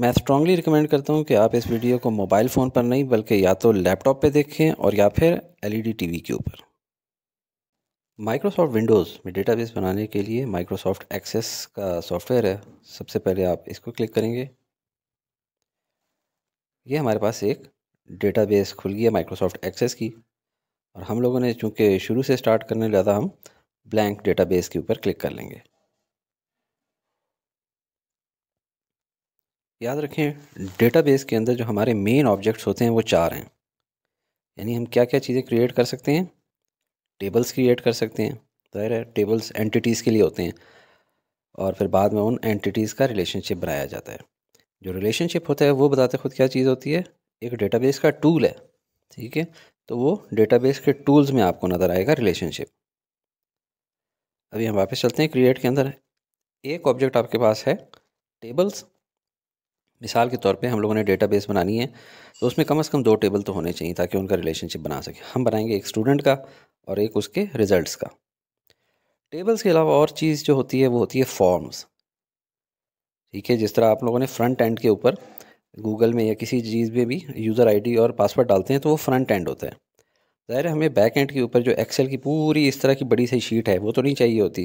मैं strongly recommend करता हूँ कि आप इस वीडियो को मोबाइल फ़ोन पर नहीं बल्कि या तो लैपटॉप पे देखें और या फिर एलईडी टीवी e के ऊपर माइक्रोसॉफ्ट विंडोज़ में डेटाबेस बनाने के लिए माइक्रोसॉफ्ट एक्सेस का सॉफ्टवेयर है सबसे पहले आप इसको क्लिक करेंगे ये हमारे पास एक डेटाबेस खुल गया माइक्रोसॉफ्ट एक्सेस की और हम लोगों ने चूँकि शुरू से स्टार्ट करने लगा हम ब्लैंक डेटाबेस के ऊपर क्लिक कर लेंगे याद रखें डेटाबेस के अंदर जो हमारे मेन ऑब्जेक्ट्स होते हैं वो चार हैं यानी हम क्या क्या चीज़ें क्रिएट कर सकते हैं टेबल्स क्रिएट कर सकते हैं ज़ाहिर है टेबल्स एंटिटीज़ के लिए होते हैं और फिर बाद में उन एंटिटीज़ का रिलेशनशिप बनाया जाता है जो रिलेशनशिप होता है वो बताते खुद क्या चीज़ होती है एक डेटाबेस का टूल है ठीक है तो वो डेटाबेस के टूल्स में आपको नज़र आएगा रिलेशनशिप अभी हम वापस चलते हैं क्रिएट के अंदर एक ऑब्जेक्ट आपके पास है टेबल्स मिसाल के तौर पे हम लोगों ने डेटाबेस बनानी है तो उसमें कम से कम दो टेबल तो होने चाहिए ताकि उनका रिलेशनशिप बना सके हम बनाएंगे एक स्टूडेंट का और एक उसके रिजल्ट्स का टेबल्स के अलावा और चीज़ जो होती है वो होती है फॉर्म्स ठीक है जिस तरह आप लोगों ने फ्रंट एंड के ऊपर गूगल में या किसी चीज़ में भी यूज़र आईडी और पासवर्ड डालते हैं तो वो फ्रंट एंड होता है ज़ाहिर है हमें बैक एंड के ऊपर जो एक्सेल की पूरी इस तरह की बड़ी सी शीट है वो तो नहीं चाहिए होती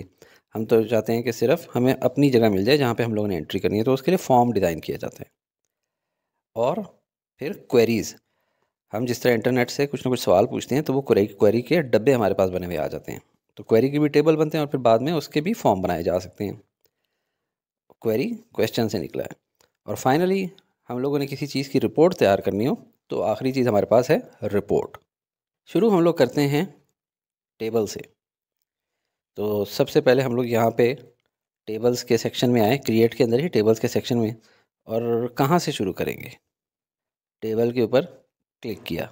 हम तो चाहते हैं कि सिर्फ हमें अपनी जगह मिल जाए जहाँ पे हम लोगों ने एंट्री करनी है तो उसके लिए फॉर्म डिज़ाइन किया जाता है और फिर क्वेरीज़ हम जिस तरह इंटरनेट से कुछ ना कुछ सवाल पूछते हैं तो वो क्वेरी के डब्बे हमारे पास बने हुए आ जाते हैं तो क्वेरी के भी टेबल बनते हैं और फिर बाद में उसके भी फॉर्म बनाए जा सकते हैं क्वेरी क्वेश्चन से निकला है और फाइनली हम लोगों ने किसी चीज़ की रिपोर्ट तैयार करनी हो तो आखिरी चीज़ हमारे पास है रिपोर्ट शुरू हम लोग करते हैं टेबल से तो सबसे पहले हम लोग यहाँ पे टेबल्स के सेक्शन में आए क्रिएट के अंदर ही टेबल्स के सेक्शन में और कहाँ से शुरू करेंगे टेबल के ऊपर क्लिक किया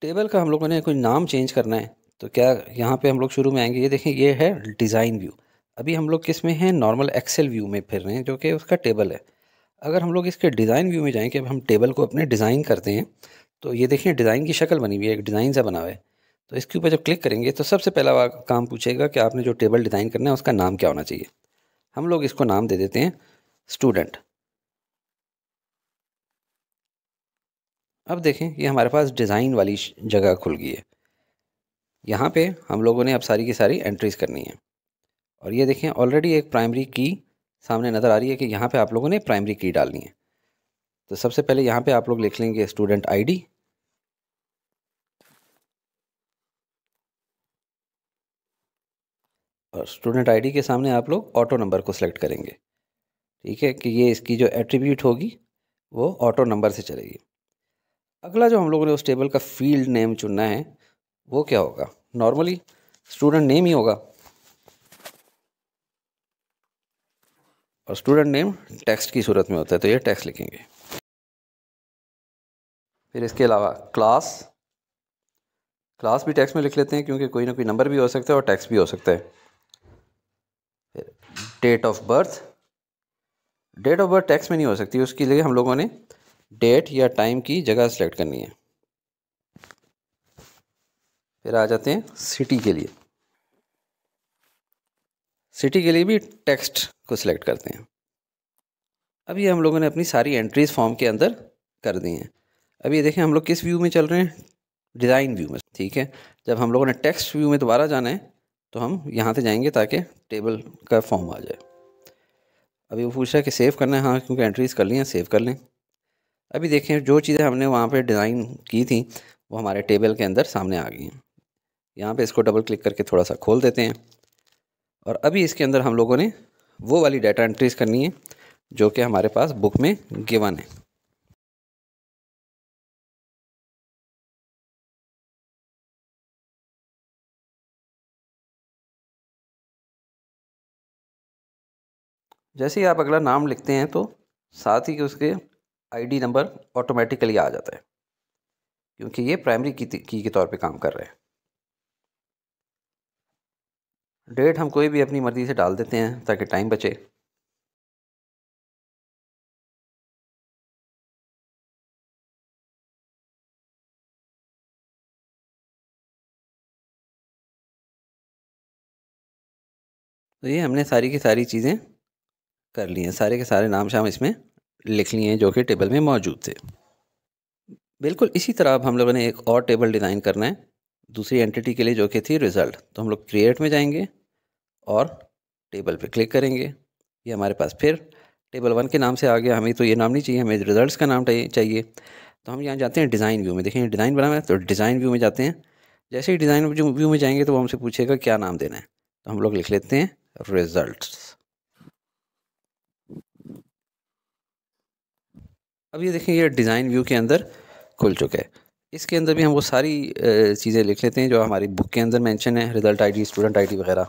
टेबल का हम लोगों ने कोई नाम चेंज करना है तो क्या यहाँ पे हम लोग शुरू में आएंगे ये देखें ये है डिज़ाइन व्यू अभी हम लोग किस में हैं नॉर्मल एक्सेल व्यू में फिर रहे हैं जो कि उसका टेबल है अगर हम लोग इसके डिज़ाइन व्यू में जाएं कि अब हम टेबल को अपने डिज़ाइन करते हैं तो ये देखें डिज़ाइन की शक्ल बनी हुई है एक डिज़ाइन सा बना हुआ है तो इसके ऊपर जब क्लिक करेंगे तो सबसे पहला काम पूछेगा कि आपने जो टेबल डिज़ाइन करना है उसका नाम क्या होना चाहिए हम लोग इसको नाम दे देते हैं स्टूडेंट अब देखें ये हमारे पास डिज़ाइन वाली जगह खुल गई है यहाँ पे हम लोगों ने अब सारी की सारी एंट्रीज़ करनी है और ये देखें ऑलरेडी एक प्राइमरी की सामने नज़र आ रही है कि यहाँ पे आप लोगों ने प्राइमरी की डालनी है तो सबसे पहले यहाँ पे आप लोग लिख लेंगे स्टूडेंट आईडी और स्टूडेंट आईडी के सामने आप लोग ऑटो नंबर को सिलेक्ट करेंगे ठीक है कि ये इसकी जो एट्रीब्यूट होगी वो ऑटो नंबर से चलेगी अगला जो हम लोगों ने उस टेबल का फील्ड नेम चुनना है वो क्या होगा नॉर्मली स्टूडेंट नेम ही होगा और स्टूडेंट नेम टेक्स्ट की सूरत में होता है तो ये टेक्स्ट लिखेंगे फिर इसके अलावा क्लास क्लास भी टैक्स में लिख लेते हैं क्योंकि कोई ना कोई नंबर भी हो सकता है और टैक्स भी हो सकता है फिर date of birth date of birth text में नहीं हो सकती उसके लिए हम लोगों ने डेट या टाइम की जगह सेलेक्ट करनी है फिर आ जाते हैं सिटी के लिए सिटी के लिए भी टेक्स्ट को सिलेक्ट करते हैं अब ये हम लोगों ने अपनी सारी एंट्रीज फॉर्म के अंदर कर दी हैं अब ये देखें हम लोग किस व्यू में चल रहे हैं डिज़ाइन व्यू में ठीक है जब हम लोगों ने टेक्स्ट व्यू में दोबारा जाना है तो हम यहाँ से जाएंगे ताकि टेबल का फॉर्म आ जाए अभी वो पूछ रहा है कि सेव करना है हाँ क्योंकि एंट्रीज कर ली हैं सेव कर लें अभी देखें जो चीज़ें हमने वहाँ पर डिज़ाइन की थी वो हमारे टेबल के अंदर सामने आ गई हैं यहाँ पर इसको डबल क्लिक करके थोड़ा सा खोल देते हैं और अभी इसके अंदर हम लोगों ने वो वाली डाटा एंट्रीज करनी है जो कि हमारे पास बुक में गिवन है जैसे ही आप अगला नाम लिखते हैं तो साथ ही उसके आईडी नंबर ऑटोमेटिकली आ जाता है क्योंकि ये प्राइमरी की, की के तौर पे काम कर रहे हैं डेट हम कोई भी अपनी मर्ज़ी से डाल देते हैं ताकि टाइम बचे तो ये हमने सारी की सारी चीज़ें कर लिए सारे के सारे नाम शाम इसमें लिख लिए हैं जो कि टेबल में मौजूद थे बिल्कुल इसी तरह अब हम लोगों ने एक और टेबल डिज़ाइन करना है दूसरी एंटिटी के लिए जो कि थी रिज़ल्ट तो हम लोग क्रिएट में जाएंगे और टेबल पे क्लिक करेंगे ये हमारे पास फिर टेबल वन के नाम से आ गया हमें तो ये नाम नहीं चाहिए हमें रिज़ल्ट का नाम चाहिए तो हम यहाँ जाते हैं डिज़ाइन व्यू में देखें डिज़ाइन बना है तो डिज़ाइन व्यू में जाते हैं जैसे ही डिज़ाइन व्यू में जाएंगे तो वो हमसे पूछेगा क्या नाम देना है तो हम लोग लिख लेते हैं रिज़ल्ट अब ये देखें ये डिज़ाइन व्यू के अंदर खुल चुका है इसके अंदर भी हम वो सारी चीज़ें लिख लेते हैं जो हमारी बुक के अंदर मेंशन है रिज़ल्ट आईडी स्टूडेंट आईडी वगैरह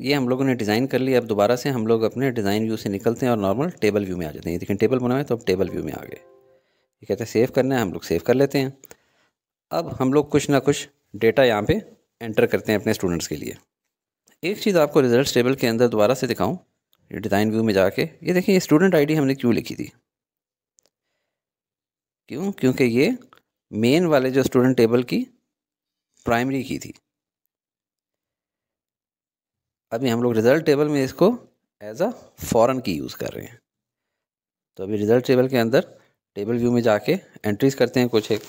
ये हम लोगों ने डिज़ाइन कर लिया अब दोबारा से हम लोग अपने डिज़ाइन व्यू से निकलते हैं और नॉर्मल टेबल व्यू में आ जाते हैं लेकिन टेबल बनाए तो अब टेबल व्यू में आ गए ये कहते हैं सेव करना है हम लोग सेव कर लेते हैं अब हम लोग कुछ ना कुछ डेटा यहाँ पे एंटर करते हैं अपने स्टूडेंट्स के लिए एक चीज़ आपको रिजल्ट टेबल के अंदर दोबारा से दिखाऊँ डिज़ाइन व्यू में जाके ये देखिए ये स्टूडेंट आईडी हमने क्यों लिखी थी क्यों क्योंकि ये मेन वाले जो स्टूडेंट टेबल की प्राइमरी की थी अभी हम लोग रिज़ल्ट टेबल में इसको एज अ फॉरन की यूज़ कर रहे हैं तो अभी रिज़ल्ट टेबल के अंदर टेबल व्यू में जाके एंट्रीज करते हैं कुछ एक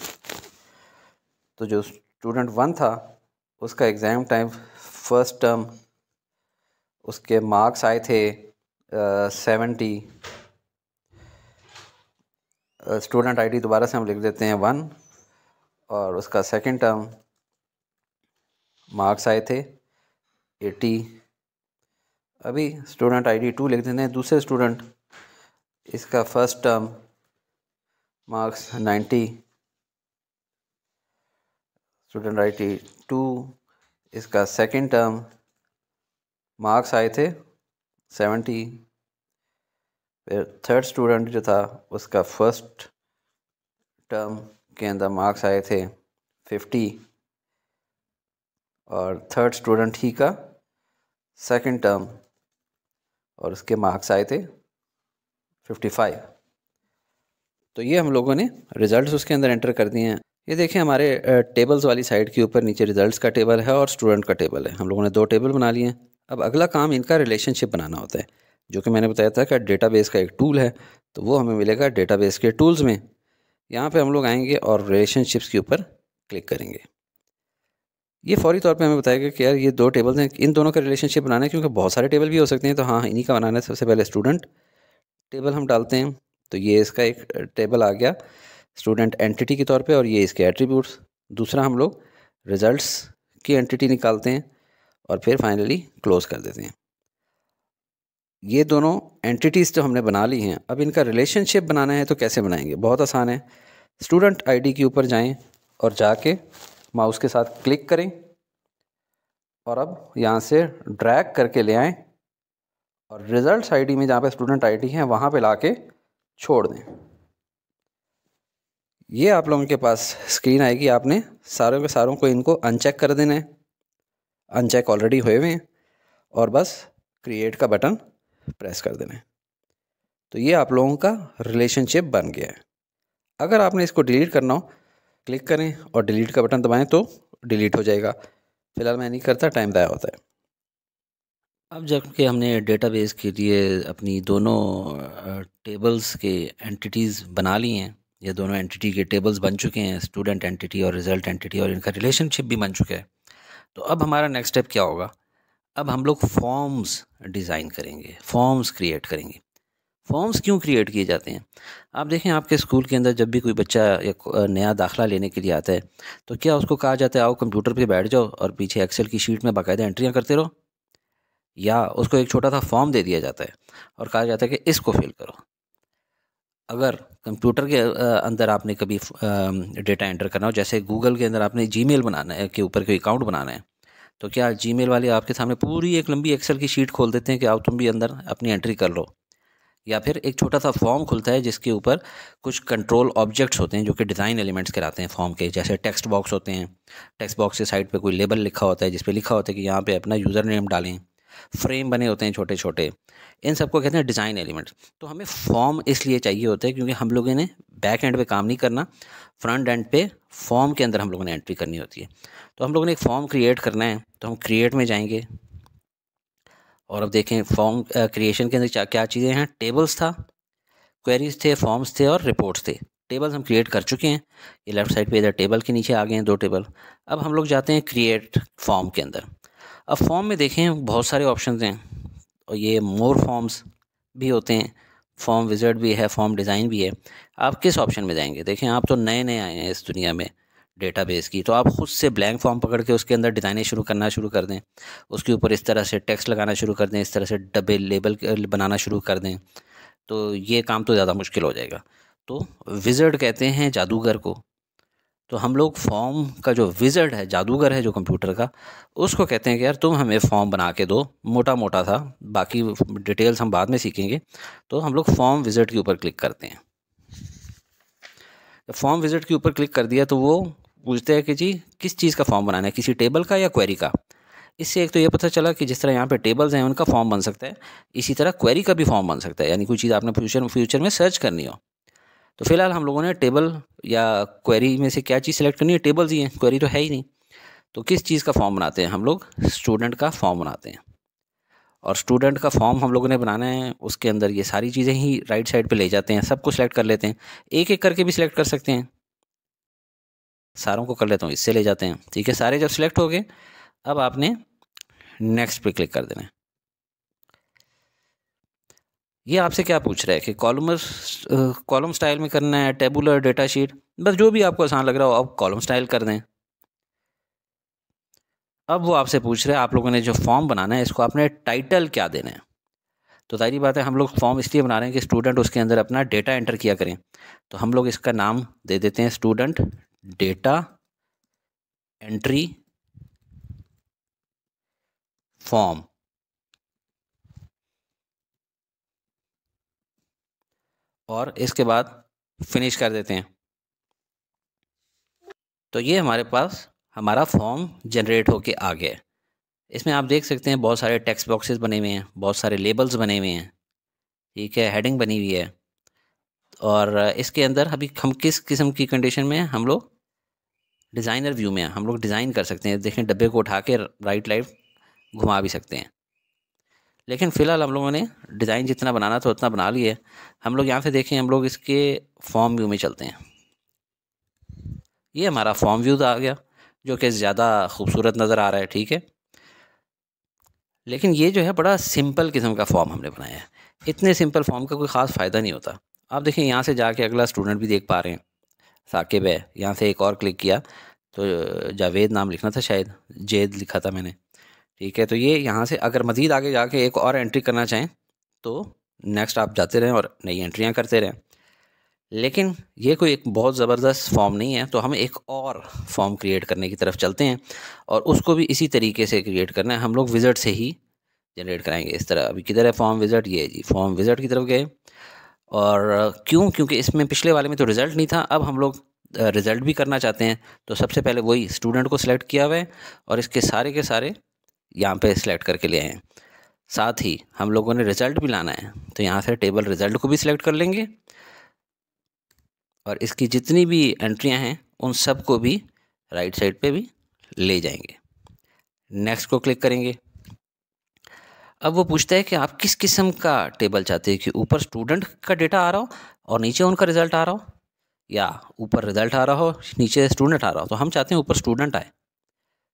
तो जो स्टूडेंट वन था उसका एग्ज़ाम टाइम फर्स्ट टर्म उसके मार्क्स आए थे सेवेंटी स्टूडेंट आईडी दोबारा से हम लिख देते हैं वन और उसका सेकंड टर्म मार्क्स आए थे एटी अभी स्टूडेंट आईडी टू लिख देते हैं दूसरे स्टूडेंट इसका first term marks ninety student ID two इसका सेकंड टर्म मार्क्स आए थे सेवेंटी फिर थर्ड स्टूडेंट जो था उसका फर्स्ट टर्म के अंदर मार्क्स आए थे फिफ्टी और थर्ड स्टूडेंट ही का सेकंड टर्म और उसके मार्क्स आए थे 55 तो ये हम लोगों ने रिजल्ट्स उसके अंदर एंटर कर दिए हैं ये देखें हमारे टेबल्स वाली साइड के ऊपर नीचे रिजल्ट्स का टेबल है और स्टूडेंट का टेबल है हम लोगों ने दो टेबल बना लिए हैं अब अगला काम इनका रिलेशनशिप बनाना होता है जो कि मैंने बताया था कि डेटा का एक टूल है तो वो हमें मिलेगा डेटा के टूल्स में यहाँ पर हम लोग आएंगे और रिलेशनशिप्स के ऊपर क्लिक करेंगे ये फौरी तौर पे हमें बताया गया कि यार ये दो टेबल्स हैं इन दोनों का रिलेशनशिप बनाना है क्योंकि बहुत सारे टेबल भी हो सकते हैं तो हाँ इन्हीं का बनाना है सबसे पहले स्टूडेंट टेबल हम डालते हैं तो ये इसका एक टेबल आ गया स्टूडेंट एंटिटी के तौर पे और ये इसके एट्रीब्यूट्स दूसरा हम लोग रिजल्ट्स की एंटिटी निकालते हैं और फिर फाइनली क्लोज़ कर देते हैं ये दोनों एंटिटीज़ तो हमने बना ली हैं अब इनका रिलेशनशिप बनाना है तो कैसे बनाएंगे बहुत आसान है स्टूडेंट आईडी के ऊपर जाएं और जाके माउस के साथ क्लिक करें और अब यहाँ से ड्रैग करके ले आएँ और रिजल्ट आईडी में जहाँ पे स्टूडेंट आईडी है वहाँ पे लाके छोड़ दें ये आप लोगों के पास स्क्रीन आएगी आपने सारों के सारों को इनको अनचेक कर देना है अनचेक ऑलरेडी हुए हुए हैं और बस क्रिएट का बटन प्रेस कर देना है तो ये आप लोगों का रिलेशनशिप बन गया है अगर आपने इसको डिलीट करना हो क्लिक करें और डिलीट का बटन दबाएं तो डिलीट हो जाएगा फिलहाल मैं नहीं करता टाइम दाया होता है अब जबकि हमने डेटाबेस के लिए अपनी दोनों टेबल्स के एंटिटीज़ बना ली हैं ये दोनों एंटिटी के टेबल्स बन चुके हैं स्टूडेंट एंटिटी और रिजल्ट एंटिटी और इनका रिलेशनशिप भी बन चुका है तो अब हमारा नेक्स्ट स्टेप क्या होगा अब हम लोग फॉर्म्स डिज़ाइन करेंगे फॉर्म्स क्रिएट करेंगे फॉर्म्स क्यों क्रिएट किए जाते हैं आप देखें आपके स्कूल के अंदर जब भी कोई बच्चा या नया दाखला लेने के लिए आता है तो क्या उसको कहा जाता है आओ कंप्यूटर पे बैठ जाओ और पीछे एक्सेल की शीट में बाकायदा एंट्रियाँ करते रहो या उसको एक छोटा सा फॉर्म दे दिया जाता है और कहा जाता है कि इसको फिल करो अगर कंप्यूटर के अंदर आपने कभी डेटा एंटर करना हो जैसे गूगल के अंदर आपने जी बनाना है के ऊपर कोई अकाउंट बनाना है तो क्या जी वाले आपके सामने पूरी एक लंबी एक्सेल की शीट खोल देते हैं कि आओ तुम भी अंदर अपनी एंट्री कर लो या फिर एक छोटा सा फॉर्म खुलता है जिसके ऊपर कुछ कंट्रोल ऑब्जेक्ट्स होते हैं जो कि डिज़ाइन एलिमेंट्स कराते हैं फॉर्म के जैसे टेक्स्ट बॉक्स होते हैं टेक्स्ट बॉक्स के साइड पे कोई लेबल लिखा होता है जिस पे लिखा होता है कि यहाँ पे अपना यूज़र नेम डालें फ्रेम बने होते हैं छोटे छोटे इन सबको कहते हैं डिज़ाइन एलिमेंट्स तो हमें फॉर्म इसलिए चाहिए होता है क्योंकि हम लोगों ने बैक एंड पे काम नहीं करना फ्रंट एंड पे फॉर्म के अंदर हम लोगों ने एंट्री करनी होती है तो हम लोगों ने एक फॉर्म क्रिएट करना है तो हम क्रिएट में जाएंगे और अब देखें फॉर्म क्रिएशन के अंदर क्या चीज़ें हैं टेबल्स था क्वेरीज थे फॉर्म्स थे और रिपोर्ट्स थे टेबल्स हम क्रिएट कर चुके हैं ये लेफ्ट साइड पे इधर टेबल के नीचे आ गए हैं दो टेबल अब हम लोग जाते हैं क्रिएट फॉर्म के अंदर अब फॉर्म में देखें बहुत सारे ऑप्शन हैं और ये मोर फॉर्म्स भी होते हैं फॉर्म विजर्ड भी है फॉर्म डिज़ाइन भी है आप किस ऑप्शन में जाएंगे देखें आप तो नए नए आए हैं इस दुनिया में डेटाबेस की तो आप खुद से ब्लैंक फॉर्म पकड़ के उसके अंदर डिज़ाइनें शुरू करना शुरू कर दें उसके ऊपर इस तरह से टेक्स लगाना शुरू कर दें इस तरह से डबे लेबल बनाना शुरू कर दें तो ये काम तो ज़्यादा मुश्किल हो जाएगा तो विजर्ड कहते हैं जादूगर को तो हम लोग फॉर्म का जो विजर्ड है जादूगर है जो कंप्यूटर का उसको कहते हैं कि यार तुम हमें फॉर्म बना के दो मोटा मोटा था बाकी डिटेल्स हम बाद में सीखेंगे तो हम लोग फॉर्म विजर्ड के ऊपर क्लिक करते हैं जब फॉर्म विजिट के ऊपर क्लिक कर दिया तो वो पूछते हैं कि जी किस चीज़ का फॉर्म बनाना है किसी टेबल का या क्वेरी का इससे एक तो ये पता चला कि जिस तरह यहाँ पे टेबल्स हैं उनका फॉर्म बन सकता है इसी तरह क्वेरी का भी फॉर्म बन सकता है यानी कोई चीज़ आपने फ्यूचर फ्यूचर में सर्च करनी हो तो फिलहाल हम लोगों ने टेबल या क्वेरी में से क्या चीज़ सेलेक्ट करनी है टेबल्स ही हैं क्वेरी तो है ही नहीं तो किस चीज़ का फॉर्म बनाते हैं हम लोग स्टूडेंट का फॉर्म बनाते हैं और स्टूडेंट का फॉर्म हम लोगों ने बनाना है उसके अंदर ये सारी चीज़ें ही राइट साइड पे ले जाते हैं सबको सिलेक्ट कर लेते हैं एक एक करके भी सिलेक्ट कर सकते हैं सारों को कर लेता हूँ इससे ले जाते हैं ठीक है सारे जब सिलेक्ट हो गए अब आपने नेक्स्ट पे क्लिक कर देना है ये आपसे क्या पूछ रहा है कि कॉलमर कॉलम स्टाइल में करना है टेबुलर डेटा शीट बस जो भी आपको आसान लग रहा हो आप कॉलम स्टाइल कर दें अब वो आपसे पूछ रहे हैं आप लोगों ने जो फॉर्म बनाना है इसको आपने टाइटल क्या देना है तो जाहिर बात है हम लोग फॉर्म इसलिए बना रहे हैं कि स्टूडेंट उसके अंदर अपना डेटा एंटर किया करें तो हम लोग इसका नाम दे देते हैं स्टूडेंट डेटा एंट्री फॉर्म और इसके बाद फिनिश कर देते हैं तो ये हमारे पास हमारा फॉर्म जनरेट होके आ गया इसमें आप देख सकते हैं बहुत सारे टेक्स्ट बॉक्सेस बने हुए हैं बहुत सारे लेबल्स बने हुए हैं ठीक है हेडिंग बनी हुई है और इसके अंदर अभी हम किस किस्म की कंडीशन में हम लोग डिज़ाइनर व्यू में हम लोग डिज़ाइन कर सकते हैं देखें डब्बे को उठा के राइट लाइट घुमा भी सकते हैं लेकिन फ़िलहाल हम लोगों ने डिज़ाइन जितना बनाना था उतना बना लिया हम लोग यहाँ से देखें हम लोग इसके फॉर्म व्यू में चलते हैं ये हमारा फॉर्म व्यू आ गया जो कि ज़्यादा खूबसूरत नज़र आ रहा है ठीक है लेकिन ये जो है बड़ा सिंपल किस्म का फॉर्म हमने बनाया है इतने सिंपल फॉर्म का कोई ख़ास फ़ायदा नहीं होता आप देखें यहाँ से जाके अगला स्टूडेंट भी देख पा रहे हैं साकिब है यहाँ से एक और क्लिक किया तो जावेद नाम लिखना था शायद जैद लिखा था मैंने ठीक है तो ये यहाँ से अगर मज़ीद आगे जाके एक और एंट्री करना चाहें तो नेक्स्ट आप जाते रहें और नई एंट्रियाँ करते रहें लेकिन ये कोई एक बहुत ज़बरदस्त फॉर्म नहीं है तो हम एक और फॉर्म क्रिएट करने की तरफ चलते हैं और उसको भी इसी तरीके से क्रिएट करना है हम लोग विज़िट से ही जनरेट कराएंगे इस तरह अभी किधर है फॉर्म विज़िट ये जी फॉर्म विज़िट की तरफ गए और क्यों क्योंकि इसमें पिछले वाले में तो रिज़ल्ट नहीं था अब हम लोग रिज़ल्ट भी करना चाहते हैं तो सबसे पहले वही स्टूडेंट को सिलेक्ट किया हुआ है और इसके सारे के सारे यहाँ पे सिलेक्ट करके ले आए हैं साथ ही हम लोगों ने रिज़ल्ट भी लाना है तो यहाँ से टेबल रिज़ल्ट को भी सिलेक्ट कर लेंगे और इसकी जितनी भी एंट्रियां हैं उन सब को भी राइट साइड पे भी ले जाएंगे नेक्स्ट को क्लिक करेंगे अब वो पूछता है कि आप किस किस्म का टेबल चाहते हैं कि ऊपर स्टूडेंट का डेटा आ रहा हो और नीचे उनका रिजल्ट आ रहा हो या ऊपर रिजल्ट आ रहा हो नीचे स्टूडेंट आ रहा हो तो हम चाहते हैं ऊपर स्टूडेंट आए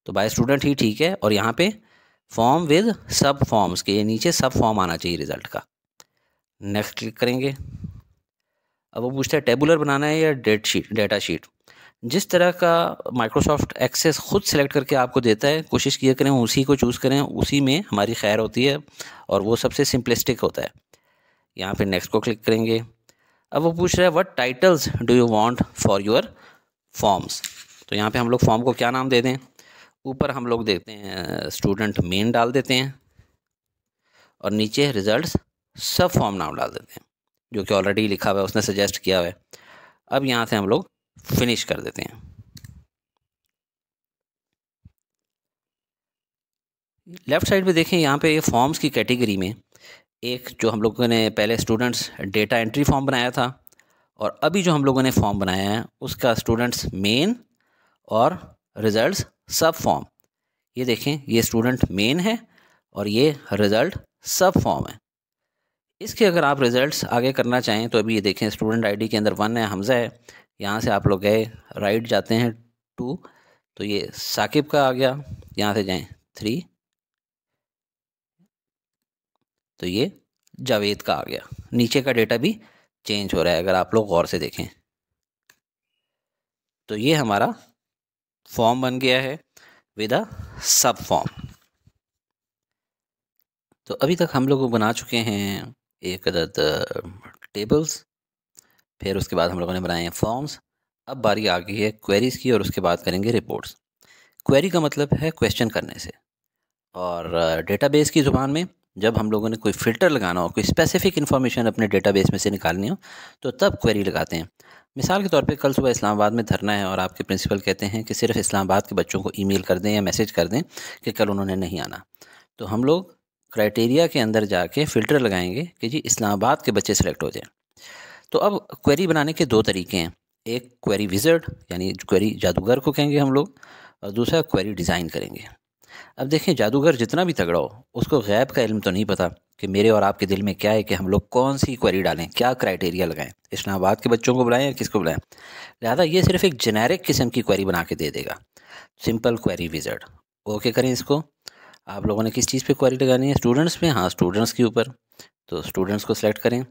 तो बाय स्टूडेंट ही ठीक है और यहाँ पे फॉर्म विद सब फॉर्म्स के नीचे सब फॉर्म आना चाहिए रिजल्ट का नेक्स्ट क्लिक करेंगे अब वो पूछता है टेबुलर बनाना है या डेट शीट डेटा शीट जिस तरह का माइक्रोसॉफ्ट एक्सेस खुद सेलेक्ट करके आपको देता है कोशिश किया करें उसी को चूज़ करें उसी में हमारी खैर होती है और वो सबसे सिंपलिस्टिक होता है यहाँ पर नेक्स्ट को क्लिक करेंगे अब वो पूछ रहा है what titles do you want for your forms तो यहाँ पे हम लोग फॉर्म को क्या नाम दे दें ऊपर हम लोग देखते हैं स्टूडेंट मेन डाल देते हैं और नीचे रिजल्ट्स सब फॉर्म नाम डाल देते हैं जो कि ऑलरेडी लिखा हुआ है उसने सजेस्ट किया हुआ है अब यहाँ से हम लोग फिनिश कर देते हैं लेफ़्ट साइड पे देखें यहाँ पे फॉर्म्स की कैटेगरी में एक जो हम लोगों ने पहले स्टूडेंट्स डेटा एंट्री फॉर्म बनाया था और अभी जो हम लोगों ने फॉर्म बनाया है उसका स्टूडेंट्स मेन और रिजल्ट्स सब फॉर्म ये देखें ये स्टूडेंट मेन है और ये रिज़ल्ट सब फॉर्म है इसके अगर आप रिज़ल्ट आगे करना चाहें तो अभी ये देखें स्टूडेंट आईडी के अंदर वन है हमज़ा है यहाँ से आप लोग गए राइट जाते हैं टू तो ये साकिब का आ गया यहाँ से जाएं थ्री तो ये जावेद का आ गया नीचे का डेटा भी चेंज हो रहा है अगर आप लोग गौर से देखें तो ये हमारा फॉर्म बन गया है विद अ सब फॉर्म तो अभी तक हम लोग बना चुके हैं एक अदद टेबल्स फिर उसके बाद हम लोगों ने बनाए हैं फॉर्म्स अब बारी आ गई है क्वेरीज़ की और उसके बाद करेंगे रिपोर्ट्स क्वेरी का मतलब है क्वेश्चन करने से और डेटाबेस की ज़ुबान में जब हम लोगों ने कोई फ़िल्टर लगाना हो कोई स्पेसिफ़िक इन्फॉर्मेशन अपने डेटाबेस में से निकालनी हो तो तब क्वेरी लगाते हैं मिसाल के तौर पे कल सुबह इस्लामाबाद में धरना है और आपके प्रिंसिपल कहते हैं कि सिर्फ इस्लामाबाद के बच्चों को ईमेल कर दें या मैसेज कर दें कि कल उन्होंने नहीं आना तो हम लोग क्राइटेरिया के अंदर जाके फ़िल्टर लगाएंगे कि जी इस्लामाबाद के बच्चे सेलेक्ट हो जाएं तो अब क्वेरी बनाने के दो तरीके हैं एक क्वेरी विजर्ड यानी क्वेरी जादूगर को कहेंगे हम लोग और दूसरा क्वेरी डिज़ाइन करेंगे अब देखें जादूगर जितना भी तगड़ा हो उसको गैब का इल्म तो नहीं पता कि मेरे और आपके दिल में क्या है कि हम लोग कौन सी क्वेरी डालें क्या क्राइटेरिया लगाएं इस्लामाबाद के बच्चों को बुलाएं या किसको बुलाएं लिहाजा ये सिर्फ एक जेनेरिक किस्म की क्वेरी बना के दे देगा सिंपल क्वेरी विजर्ड ओके करें इसको आप लोगों ने किस चीज़ पे क्वारी लगानी है स्टूडेंट्स पे हाँ स्टूडेंट्स के ऊपर तो स्टूडेंट्स को सिलेक्ट करें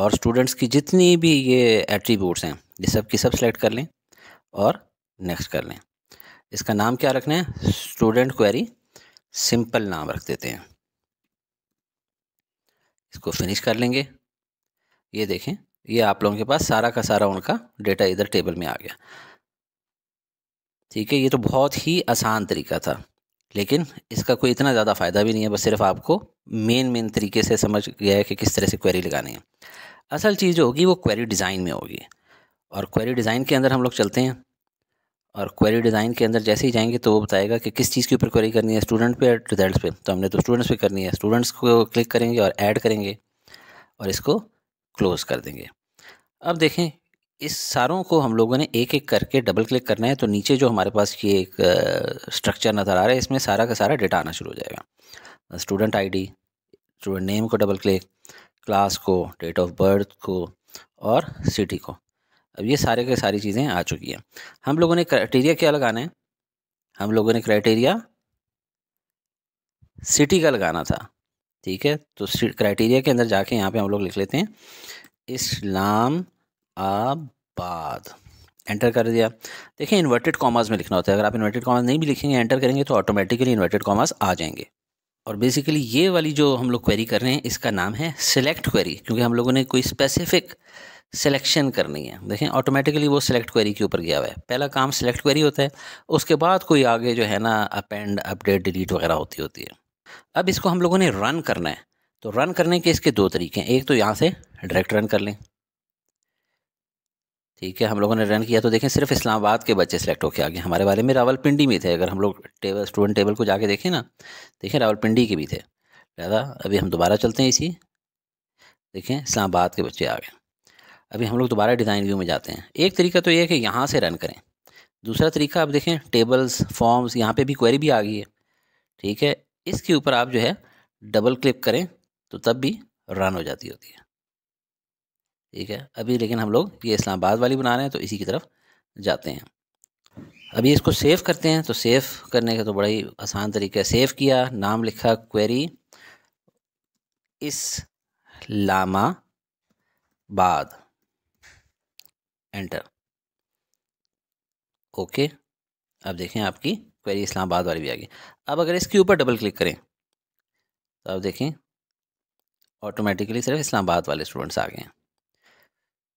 और स्टूडेंट्स की जितनी भी ये एट्रीब्यूट्स हैं ये सब की सब सेलेक्ट कर लें और नेक्स्ट कर लें इसका नाम क्या रखना है स्टूडेंट क्वेरी सिंपल नाम रख देते हैं इसको फिनिश कर लेंगे ये देखें ये आप लोगों के पास सारा का सारा उनका डेटा इधर टेबल में आ गया ठीक है ये तो बहुत ही आसान तरीका था लेकिन इसका कोई इतना ज़्यादा फ़ायदा भी नहीं है बस सिर्फ आपको मेन मेन तरीके से समझ गया है कि किस तरह से क्वेरी लगानी है असल चीज़ जो होगी वो क्वेरी डिज़ाइन में होगी और क्वेरी डिज़ाइन के अंदर हम लोग चलते हैं और क्वेरी डिज़ाइन के अंदर जैसे ही जाएंगे तो वो बताएगा कि किस चीज़ के ऊपर क्वेरी करनी है स्टूडेंट पे या रिजल्ट पे तो हमने तो स्टूडेंट्स पे करनी है स्टूडेंट्स को क्लिक करेंगे और ऐड करेंगे और इसको क्लोज़ कर देंगे अब देखें इस सारों को हम लोगों ने एक एक करके डबल क्लिक करना है तो नीचे जो हमारे पास ये एक स्ट्रक्चर नज़र आ रहा है इसमें सारा का सारा डेटा आना शुरू हो जाएगा स्टूडेंट आईडी स्टूडेंट नेम को डबल क्लिक क्लास को डेट ऑफ बर्थ को और सिटी को अब ये सारे के सारी चीज़ें आ चुकी हैं हम लोगों ने क्राइटेरिया क्या लगाना है हम लोगों ने क्राइटेरिया सिटी का लगाना था ठीक है तो क्राइटेरिया के अंदर जाके यहाँ पे हम लोग लिख लेते हैं इस्लाम आबाद एंटर कर दिया देखिए इन्वर्टेड कॉमर्स में लिखना होता है अगर आप इन्वर्टेड कॉमर्स नहीं भी लिखेंगे एंटर करेंगे तो ऑटोमेटिकली इन्वर्टेड कॉमर्स आ जाएंगे और बेसिकली ये वाली जो हम लोग क्वेरी कर रहे हैं इसका नाम है सिलेक्ट क्वेरी क्योंकि हम लोगों ने कोई स्पेसिफिक सिलेक्शन करनी है देखें ऑटोमेटिकली वो सिलेक्ट क्वेरी के ऊपर गया हुआ है पहला काम सिलेक्ट क्वेरी होता है उसके बाद कोई आगे जो है ना अपेंड अपडेट डिलीट वगैरह होती होती है अब इसको हम लोगों ने रन करना है तो रन करने के इसके दो तरीके हैं एक तो यहाँ से डायरेक्ट रन कर लें ठीक है हम लोगों ने रन किया तो देखें सिर्फ इस्लामाबाद के बच्चे सेलेक्ट होकर आ गए हमारे बारे में रावलपिंडी में थे अगर हम लोग टेबल स्टूडेंट टेबल को जाके देखें ना देखें रावलपिंडी के भी थे लिहाजा अभी हम दोबारा चलते हैं इसी देखें इस्लामाबाद के बच्चे आ गए अभी हम लोग दोबारा डिज़ाइन व्यू में जाते हैं एक तरीका तो ये है कि यहाँ से रन करें दूसरा तरीका आप देखें टेबल्स फॉर्म्स यहाँ पर भी क्वेरी भी आ गई है ठीक है इसके ऊपर आप जो है डबल क्लिक करें तो तब भी रन हो जाती होती है ठीक है अभी लेकिन हम लोग ये इस्लामाबाद वाली बना रहे हैं तो इसी की तरफ जाते हैं अभी इसको सेव करते हैं तो सेव करने का तो बड़ा ही आसान तरीका है सेव किया नाम लिखा क्वेरी इस लामा बाद एंटर ओके अब देखें आपकी क्वेरी इस्लामाबाद वाली भी आ गई अब अगर इसके ऊपर डबल क्लिक करें तो आप देखें ऑटोमेटिकली सिर्फ इस्लामाबाद वाले स्टूडेंट्स आ गए हैं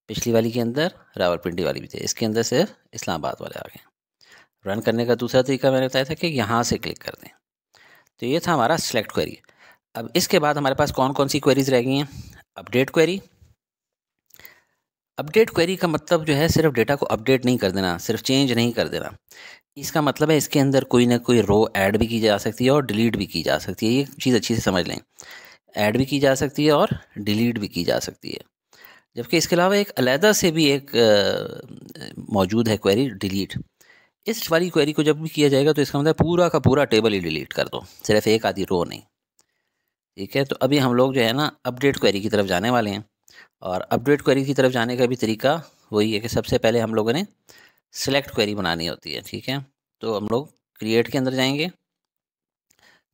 पिछली वाली के अंदर रावलपिंडी वाली भी थी इसके अंदर सिर्फ इस्लामाबाद वाले आ गए रन करने का दूसरा तरीका मैंने बताया था कि यहाँ से क्लिक कर दें तो ये था हमारा सेलेक्ट क्वेरी अब इसके बाद हमारे पास कौन कौन सी क्वेरीज रह गई हैं अपडेट क्वेरी अपडेट क्वेरी का मतलब जो है सिर्फ डेटा को अपडेट नहीं कर देना सिर्फ चेंज नहीं कर देना इसका मतलब है इसके अंदर कोई ना कोई रो ऐड भी की जा सकती है और डिलीट भी की जा सकती है ये चीज़ अच्छी से समझ लें ऐड भी की जा सकती है और डिलीट भी की जा सकती है जबकि इसके अलावा एक अलहदा से भी एक मौजूद है क्वेरी डिलीट इस वाली क्वेरी को जब भी किया जाएगा तो इसका मतलब पूरा का पूरा टेबल ही डिलीट कर दो सिर्फ एक आधी रो नहीं ठीक है तो अभी हम लोग जो है ना अपडेट क्वेरी की तरफ जाने वाले हैं और अपडेट क्वेरी की तरफ जाने का भी तरीका वही है कि सबसे पहले हम लोगों ने सिलेक्ट क्वेरी बनानी होती है ठीक है तो हम लोग क्रिएट के अंदर जाएंगे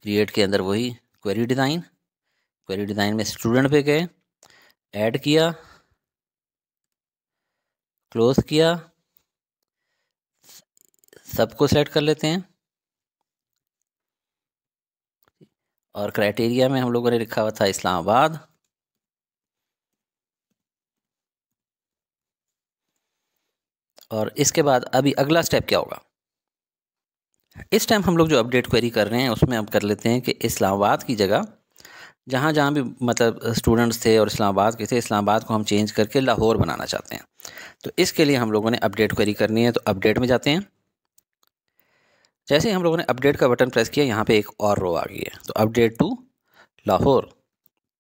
क्रिएट के अंदर वही क्वेरी डिज़ाइन क्वेरी डिज़ाइन में स्टूडेंट पे गए ऐड किया क्लोज़ किया सबको सेलेक्ट कर लेते हैं और क्राइटेरिया में हम लोगों ने लिखा हुआ था इस्लामाबाद और इसके बाद अभी अगला स्टेप क्या होगा इस टाइम हम लोग जो अपडेट क्वेरी कर रहे हैं उसमें हम कर लेते हैं कि इस्लामाबाद की जगह जहाँ जहाँ भी मतलब स्टूडेंट्स थे और इस्लामाबाद के थे इस्लामाबाद को हम चेंज करके लाहौर बनाना चाहते हैं तो इसके लिए हम लोगों ने अपडेट क्वेरी करनी है तो अपडेट में जाते हैं जैसे ही हम लोगों ने अपडेट का बटन प्रेस किया यहाँ पे एक और रो आ गई है तो अपडेट टू लाहौर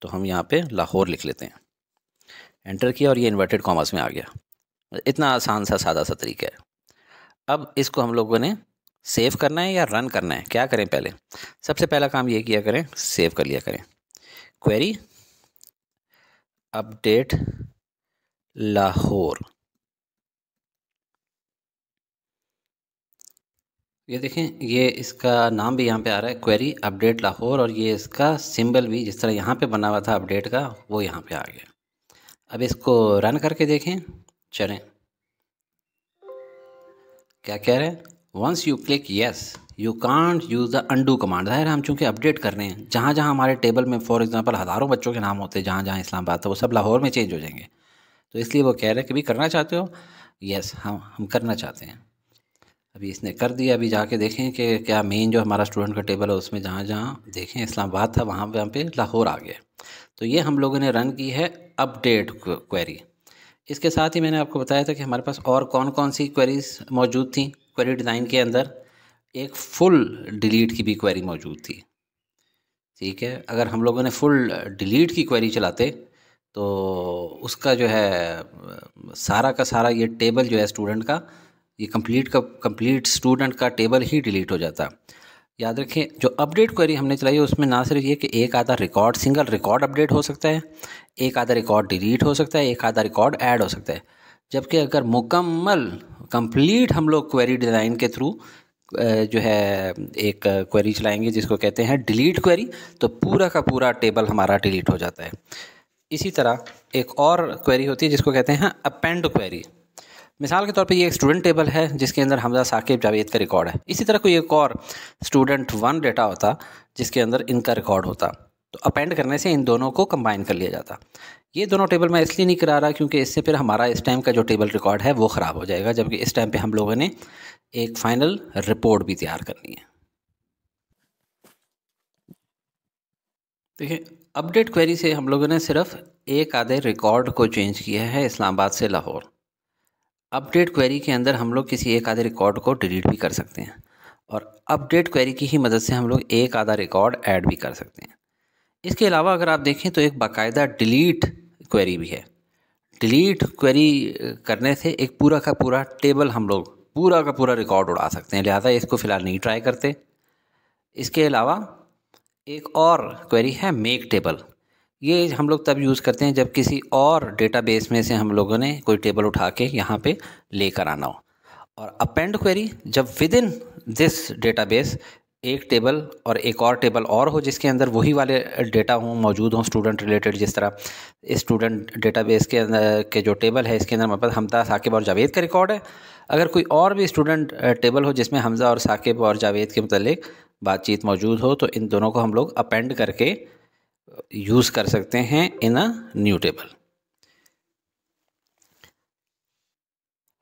तो हम यहाँ पे लाहौर लिख लेते हैं एंटर किया और ये इन्वर्टेड कॉमर्स में आ गया इतना आसान सा सादा सा तरीका है अब इसको हम लोगों ने सेव करना है या रन करना है क्या करें पहले सबसे पहला काम ये किया करें सेव कर लिया करें क्वेरी अपडेट लाहौर ये देखें ये इसका नाम भी यहाँ पे आ रहा है क्वेरी अपडेट लाहौर और ये इसका सिंबल भी जिस तरह यहाँ पे बना हुआ था अपडेट का वो यहाँ पे आ गया अब इसको रन करके देखें चलें क्या कह रहे हैं once you click yes you can't use the undo command ज़ाहिर हम चूँकि अपडेट कर रहे हैं जहाँ जहाँ हमारे टेबल में फॉर एग्ज़ाम्पल हज़ारों बच्चों के नाम होते हैं जहाँ जहाँ इस्लामाबाद था तो वो सब लाहौर में चेंज हो जाएंगे तो इसलिए वो कह रहे हैं कि भी करना चाहते हो यस हम हम करना चाहते हैं अभी इसने कर दिया अभी जाके देखें कि क्या मेन जो हमारा स्टूडेंट का टेबल है उसमें जहाँ जहाँ देखें इस्लामाबाद था वहाँ वहाँ पे लाहौर आ गया तो ये हम लोगों ने रन की है अपडेट क्वेरी इसके साथ ही मैंने आपको बताया था कि हमारे पास और कौन कौन सी क्वेरीज मौजूद थी क्वेरी डिज़ाइन के अंदर एक फुल डिलीट की भी क्वेरी मौजूद थी ठीक है अगर हम लोगों ने फुल डिलीट की क्वेरी चलाते तो उसका जो है सारा का सारा ये टेबल जो है स्टूडेंट का ये कंप्लीट का कंप्लीट स्टूडेंट का टेबल ही डिलीट हो जाता है याद रखें जो अपडेट क्वेरी हमने चलाई है उसमें ना सिर्फ ये कि एक आधा रिकॉर्ड सिंगल रिकॉर्ड अपडेट हो सकता है एक आधा रिकॉर्ड डिलीट हो सकता है एक आधा रिकॉर्ड ऐड हो सकता है जबकि अगर मुकम्मल कंप्लीट हम लोग क्वेरी डिज़ाइन के थ्रू जो है एक क्वेरी चलाएंगे जिसको कहते हैं डिलीट क्वेरी तो पूरा का पूरा टेबल हमारा डिलीट हो जाता है इसी तरह एक और क्वेरी होती है जिसको कहते हैं अपेंड क्वेरी मिसाल के तौर पे ये एक स्टूडेंट टेबल है जिसके अंदर हमजा साकिब जावेद का रिकॉर्ड है इसी तरह कोई एक और स्टूडेंट वन डेटा होता जिसके अंदर इनका रिकॉर्ड होता तो अपेंड करने से इन दोनों को कंबाइन कर लिया जाता ये दोनों टेबल मैं इसलिए नहीं करा रहा क्योंकि इससे फिर हमारा इस टाइम का जो टेबल रिकॉर्ड है वो ख़राब हो जाएगा जबकि इस टाइम पर हम लोगों ने एक फाइनल रिपोर्ट भी तैयार करनी है देखिए अपडेट क्वेरी से हम लोगों ने सिर्फ एक आधे रिकॉर्ड को चेंज किया है इस्लामाबाद से लाहौर अपडेट क्वेरी के अंदर हम लोग किसी एक आधे रिकॉर्ड को डिलीट भी कर सकते हैं और अपडेट क्वेरी की ही मदद से हम लोग एक आधा रिकॉर्ड ऐड भी कर सकते हैं इसके अलावा अगर आप देखें तो एक बाकायदा डिलीट क्वेरी भी है डिलीट क्वेरी करने से एक पूरा का पूरा टेबल हम लोग पूरा का पूरा रिकॉर्ड उड़ा सकते हैं लिहाजा इसको फ़िलहाल नहीं ट्राई करते इसके अलावा एक और क्वेरी है मेक टेबल ये हम लोग तब यूज़ करते हैं जब किसी और डेटाबेस में से हम लोगों ने कोई टेबल उठा के यहाँ पे लेकर आना हो और अपेंड क्वेरी जब विद इन दिस डेटाबेस एक टेबल और एक और टेबल और हो जिसके अंदर वही वाले डेटा हों मौजूद हों स्टूडेंट रिलेटेड जिस तरह स्टूडेंट डेटाबेस के अंदर के जो टेबल है इसके अंदर मतलब हमदा साकिब और जावेद का रिकॉर्ड है अगर कोई और भी स्टूडेंट टेबल हो जिसमें हमजा और साकिब और जावेद के मतलब बातचीत मौजूद हो तो इन दोनों को हम लोग अपेंड करके यूज़ uh, कर सकते हैं इन अ न्यू टेबल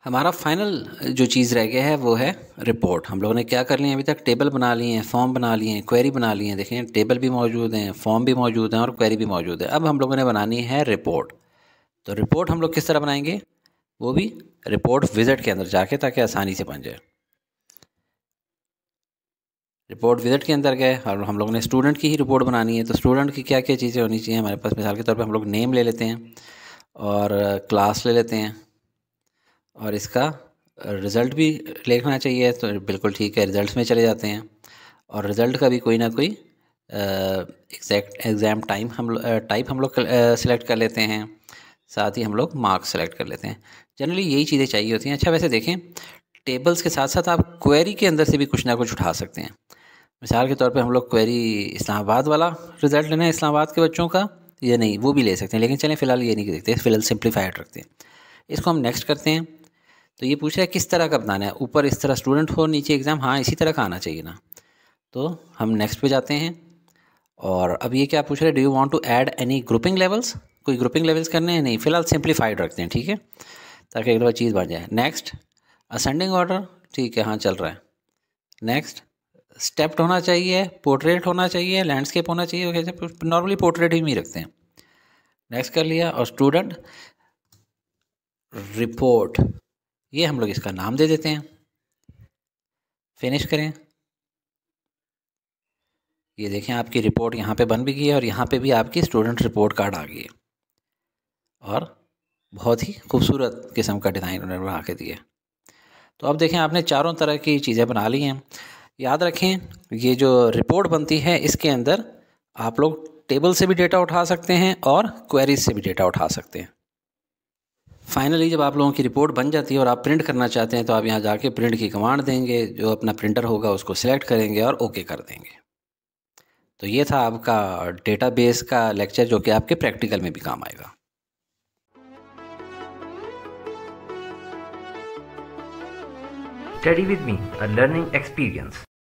हमारा फाइनल जो चीज़ रह गया है वो है रिपोर्ट हम लोगों ने क्या कर लिया अभी तक टेबल बना लिए हैं फॉर्म बना लिए हैं क्वेरी बना लिए हैं देखें टेबल भी मौजूद हैं फॉर्म भी मौजूद हैं और क्वेरी भी मौजूद है अब हम लोगों ने बनानी है रिपोर्ट तो रिपोर्ट हम लोग किस तरह बनाएंगे वो भी रिपोर्ट विजिट के अंदर जाके ताकि आसानी से बन जाए रिपोर्ट विजिट के अंदर गए और हम लोग ने स्टूडेंट की ही रिपोर्ट बनानी है तो स्टूडेंट की क्या क्या चीज़ें होनी चाहिए हमारे पास मिसाल के तौर पर हम लोग नेम ले लेते हैं और क्लास ले लेते हैं और इसका रिज़ल्ट भी लिखना चाहिए तो बिल्कुल ठीक है रिज़ल्ट में चले जाते हैं और रिज़ल्ट का भी कोई ना कोई एग्जैक्ट एग्ज़ाम टाइम हम टाइप हम लोग सिलेक्ट कर लेते हैं साथ ही हम लोग मार्क्स सेलेक्ट कर लेते हैं जनरली यही चीज़ें चाहिए होती हैं अच्छा वैसे देखें टेबल्स के साथ साथ आप क्वेरी के अंदर से भी कुछ ना कुछ उठा सकते हैं मिसाल के तौर पे हम लोग क्वेरी इस्लामाबाद वाला रिज़ल्ट लेना है इस्लामाबाद के बच्चों का या नहीं वो भी ले सकते हैं लेकिन चलें फ़िलहाल ये नहीं देखते फ़िलहाल सिंप्लीफाइड रखते हैं इसको हम नेक्स्ट करते हैं तो ये पूछ रहा है किस तरह का बनाना है ऊपर इस तरह स्टूडेंट हो नीचे एग्ज़ाम हाँ इसी तरह का आना चाहिए ना तो हम नेक्स्ट पे जाते हैं और अब ये क्या पूछ रहे हैं do you want to add any grouping levels कोई ग्रुपिंग लेवल्स करने हैं नहीं फ़िलहाल सिंप्लीफाइड रखते हैं ठीक है ताकि एक बार चीज़ बढ़ जाए नेक्स्ट असेंडिंग ऑर्डर ठीक है हाँ चल रहा है नेक्स्ट स्टेप्ड होना चाहिए पोर्ट्रेट होना चाहिए लैंडस्केप होना चाहिए नॉर्मली पोर्ट्रेट ही में रखते हैं नेक्स्ट कर लिया और स्टूडेंट रिपोर्ट ये हम लोग इसका नाम दे देते हैं फिनिश करें ये देखें आपकी रिपोर्ट यहाँ पे बन भी गई है और यहाँ पे भी आपकी स्टूडेंट रिपोर्ट कार्ड आ गई है और बहुत ही खूबसूरत किस्म का डिज़ाइन उन्होंने बना के दिया तो अब देखें आपने चारों तरह की चीज़ें बना ली हैं याद रखें ये जो रिपोर्ट बनती है इसके अंदर आप लोग टेबल से भी डेटा उठा सकते हैं और क्वेरीज से भी डेटा उठा सकते हैं फाइनली जब आप लोगों की रिपोर्ट बन जाती है और आप प्रिंट करना चाहते हैं तो आप यहाँ जाके प्रिंट की कमांड देंगे जो अपना प्रिंटर होगा उसको सिलेक्ट करेंगे और ओके कर देंगे तो ये था आपका डेटाबेस का लेक्चर जो कि आपके प्रैक्टिकल में भी काम आएगा Study with me, a learning experience.